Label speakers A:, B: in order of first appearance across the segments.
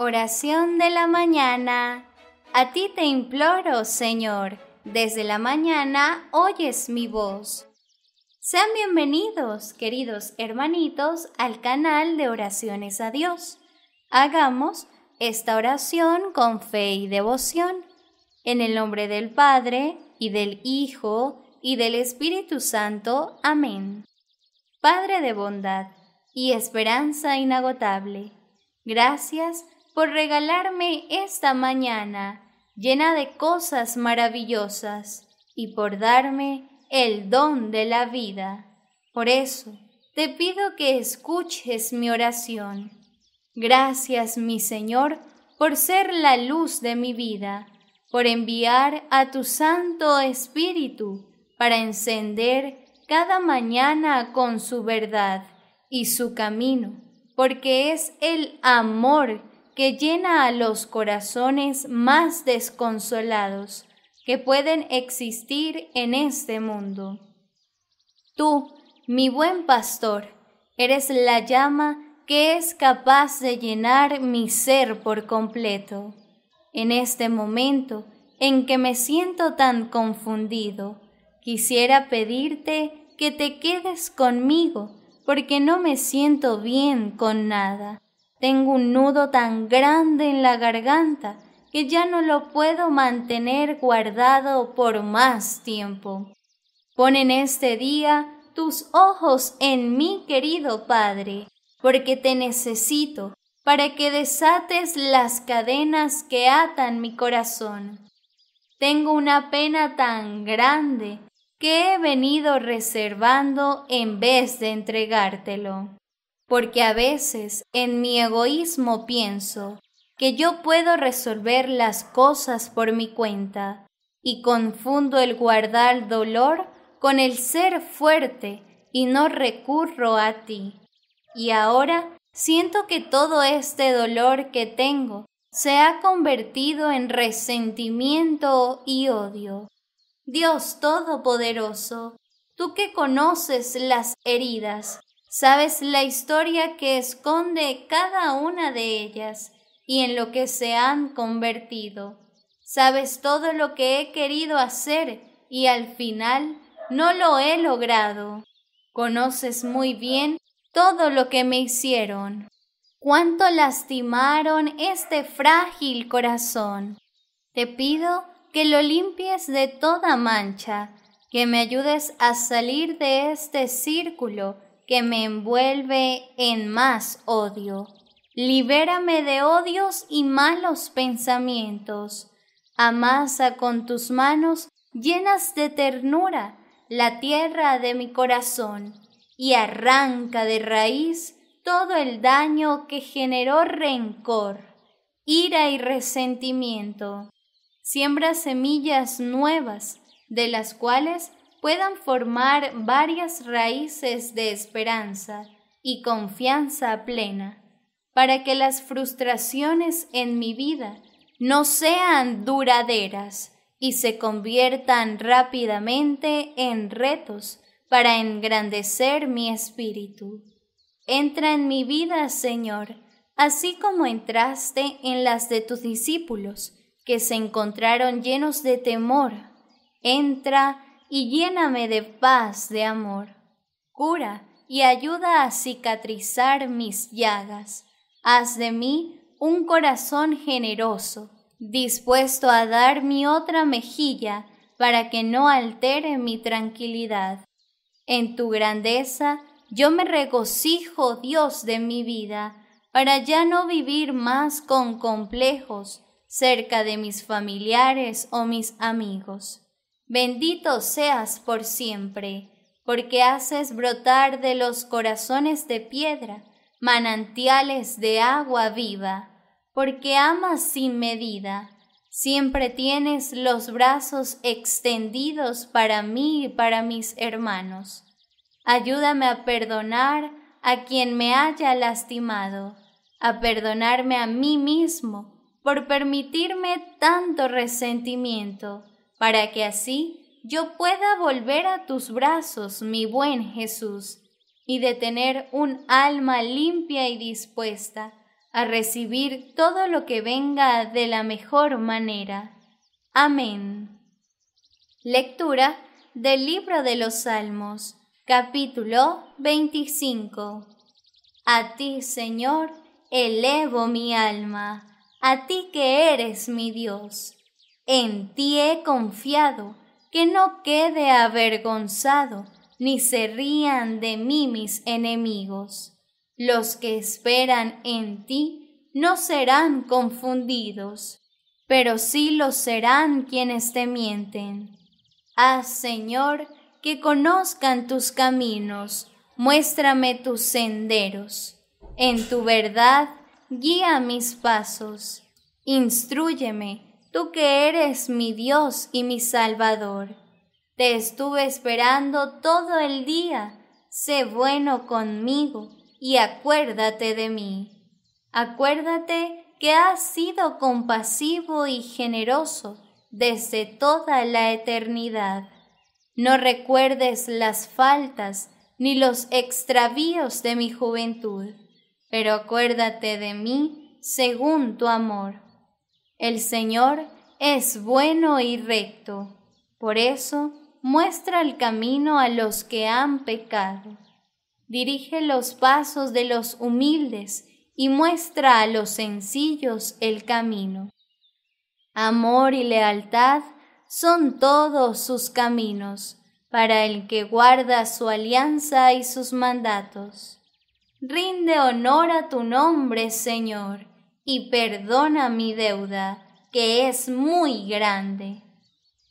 A: Oración de la mañana. A ti te imploro, Señor, desde la mañana oyes mi voz. Sean bienvenidos, queridos hermanitos, al canal de oraciones a Dios. Hagamos esta oración con fe y devoción. En el nombre del Padre, y del Hijo, y del Espíritu Santo. Amén. Padre de bondad y esperanza inagotable, gracias por regalarme esta mañana llena de cosas maravillosas y por darme el don de la vida. Por eso te pido que escuches mi oración. Gracias, mi Señor, por ser la luz de mi vida, por enviar a tu Santo Espíritu para encender cada mañana con su verdad y su camino, porque es el amor que llena a los corazones más desconsolados que pueden existir en este mundo. Tú, mi buen pastor, eres la llama que es capaz de llenar mi ser por completo. En este momento en que me siento tan confundido, quisiera pedirte que te quedes conmigo, porque no me siento bien con nada. Tengo un nudo tan grande en la garganta que ya no lo puedo mantener guardado por más tiempo. Pon en este día tus ojos en mí, querido Padre, porque te necesito para que desates las cadenas que atan mi corazón. Tengo una pena tan grande que he venido reservando en vez de entregártelo porque a veces en mi egoísmo pienso que yo puedo resolver las cosas por mi cuenta y confundo el guardar dolor con el ser fuerte y no recurro a ti. Y ahora siento que todo este dolor que tengo se ha convertido en resentimiento y odio. Dios Todopoderoso, tú que conoces las heridas, Sabes la historia que esconde cada una de ellas y en lo que se han convertido. Sabes todo lo que he querido hacer y al final no lo he logrado. Conoces muy bien todo lo que me hicieron. Cuánto lastimaron este frágil corazón. Te pido que lo limpies de toda mancha, que me ayudes a salir de este círculo que me envuelve en más odio. Libérame de odios y malos pensamientos. Amasa con tus manos llenas de ternura la tierra de mi corazón y arranca de raíz todo el daño que generó rencor, ira y resentimiento. Siembra semillas nuevas, de las cuales puedan formar varias raíces de esperanza y confianza plena, para que las frustraciones en mi vida no sean duraderas y se conviertan rápidamente en retos para engrandecer mi espíritu. Entra en mi vida, Señor, así como entraste en las de tus discípulos, que se encontraron llenos de temor. Entra y lléname de paz de amor. Cura y ayuda a cicatrizar mis llagas. Haz de mí un corazón generoso, dispuesto a dar mi otra mejilla para que no altere mi tranquilidad. En tu grandeza yo me regocijo, Dios de mi vida, para ya no vivir más con complejos cerca de mis familiares o mis amigos. Bendito seas por siempre, porque haces brotar de los corazones de piedra manantiales de agua viva, porque amas sin medida, siempre tienes los brazos extendidos para mí y para mis hermanos. Ayúdame a perdonar a quien me haya lastimado, a perdonarme a mí mismo por permitirme tanto resentimiento para que así yo pueda volver a tus brazos, mi buen Jesús, y de tener un alma limpia y dispuesta a recibir todo lo que venga de la mejor manera. Amén. Lectura del libro de los Salmos, capítulo 25. A ti, Señor, elevo mi alma, a ti que eres mi Dios. En ti he confiado, que no quede avergonzado, ni se rían de mí mis enemigos. Los que esperan en ti no serán confundidos, pero sí lo serán quienes te mienten. Haz, ah, Señor, que conozcan tus caminos, muéstrame tus senderos. En tu verdad, guía mis pasos, instruyeme tú que eres mi Dios y mi Salvador. Te estuve esperando todo el día, sé bueno conmigo y acuérdate de mí. Acuérdate que has sido compasivo y generoso desde toda la eternidad. No recuerdes las faltas ni los extravíos de mi juventud, pero acuérdate de mí según tu amor el Señor es bueno y recto, por eso muestra el camino a los que han pecado. Dirige los pasos de los humildes y muestra a los sencillos el camino. Amor y lealtad son todos sus caminos para el que guarda su alianza y sus mandatos. Rinde honor a tu nombre, Señor y perdona mi deuda, que es muy grande.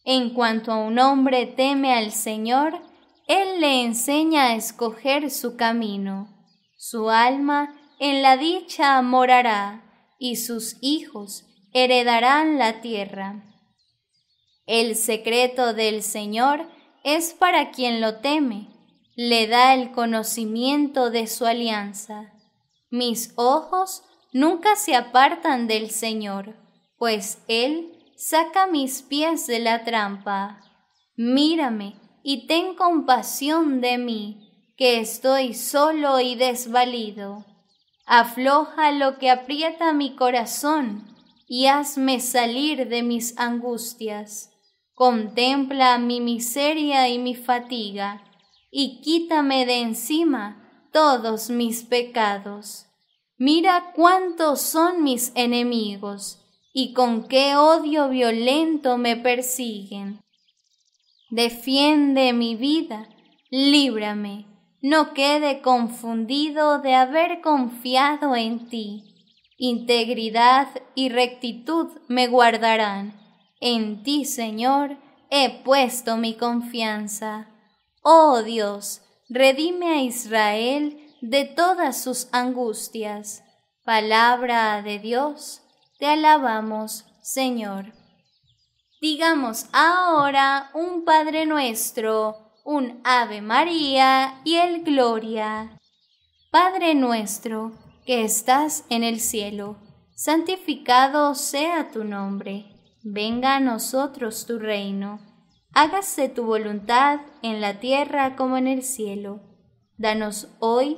A: En cuanto a un hombre teme al Señor, Él le enseña a escoger su camino. Su alma en la dicha morará, y sus hijos heredarán la tierra. El secreto del Señor es para quien lo teme, le da el conocimiento de su alianza. Mis ojos nunca se apartan del Señor, pues Él saca mis pies de la trampa. Mírame y ten compasión de mí, que estoy solo y desvalido. Afloja lo que aprieta mi corazón y hazme salir de mis angustias. Contempla mi miseria y mi fatiga, y quítame de encima todos mis pecados Mira cuántos son mis enemigos y con qué odio violento me persiguen. Defiende mi vida, líbrame, no quede confundido de haber confiado en ti. Integridad y rectitud me guardarán. En ti, Señor, he puesto mi confianza. Oh Dios, redime a Israel de todas sus angustias. Palabra de Dios, te alabamos, Señor. Digamos ahora un Padre nuestro, un Ave María y el Gloria. Padre nuestro, que estás en el cielo, santificado sea tu nombre. Venga a nosotros tu reino. Hágase tu voluntad en la tierra como en el cielo. Danos hoy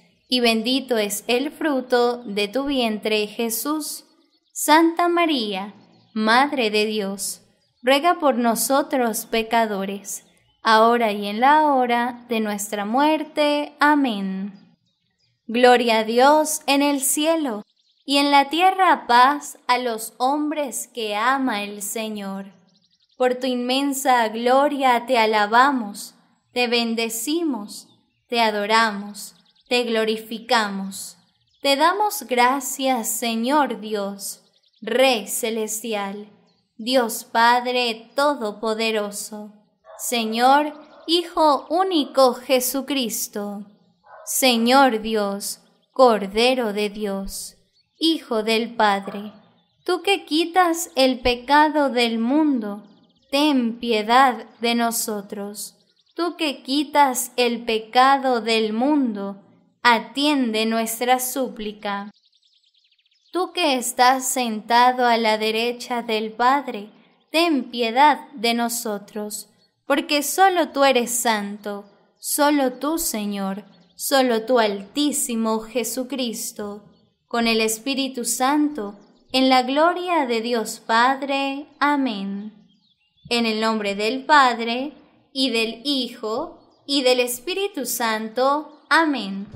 A: y bendito es el fruto de tu vientre, Jesús. Santa María, Madre de Dios, ruega por nosotros pecadores, ahora y en la hora de nuestra muerte. Amén. Gloria a Dios en el cielo, y en la tierra paz a los hombres que ama el Señor. Por tu inmensa gloria te alabamos, te bendecimos, te adoramos te glorificamos. Te damos gracias, Señor Dios, Rey Celestial, Dios Padre Todopoderoso, Señor Hijo Único Jesucristo, Señor Dios, Cordero de Dios, Hijo del Padre, tú que quitas el pecado del mundo, ten piedad de nosotros. Tú que quitas el pecado del mundo, atiende nuestra súplica. Tú que estás sentado a la derecha del Padre, ten piedad de nosotros, porque solo tú eres santo, solo tú, Señor, solo tú, Altísimo Jesucristo, con el Espíritu Santo, en la gloria de Dios Padre. Amén. En el nombre del Padre, y del Hijo, y del Espíritu Santo. Amén.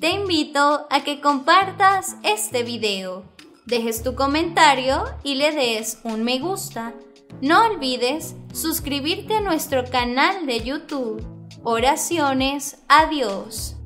A: Te invito a que compartas este video, dejes tu comentario y le des un me gusta. No olvides suscribirte a nuestro canal de YouTube. Oraciones a Dios.